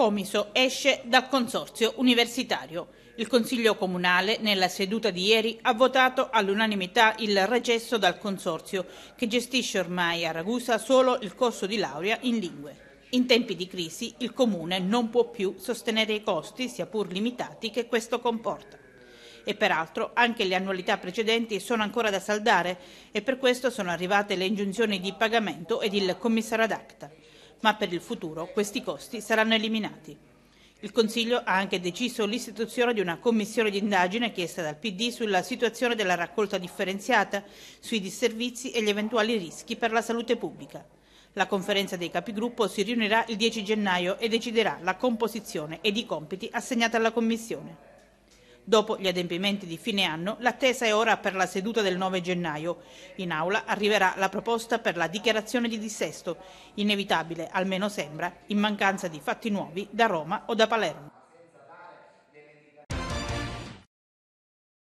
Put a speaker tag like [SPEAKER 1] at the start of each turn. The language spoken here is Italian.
[SPEAKER 1] Comiso esce dal consorzio universitario. Il Consiglio Comunale, nella seduta di ieri, ha votato all'unanimità il recesso dal consorzio, che gestisce ormai a Ragusa solo il corso di laurea in lingue. In tempi di crisi il Comune non può più sostenere i costi, sia pur limitati, che questo comporta. E peraltro anche le annualità precedenti sono ancora da saldare e per questo sono arrivate le ingiunzioni di pagamento ed il commissario ad acta ma per il futuro questi costi saranno eliminati. Il Consiglio ha anche deciso l'istituzione di una commissione di indagine chiesta dal PD sulla situazione della raccolta differenziata, sui disservizi e gli eventuali rischi per la salute pubblica. La conferenza dei capigruppo si riunirà il 10 gennaio e deciderà la composizione ed i compiti assegnati alla Commissione. Dopo gli adempimenti di fine anno, l'attesa è ora per la seduta del 9 gennaio. In aula arriverà la proposta per la dichiarazione di dissesto, inevitabile, almeno sembra, in mancanza di fatti nuovi da Roma o da Palermo.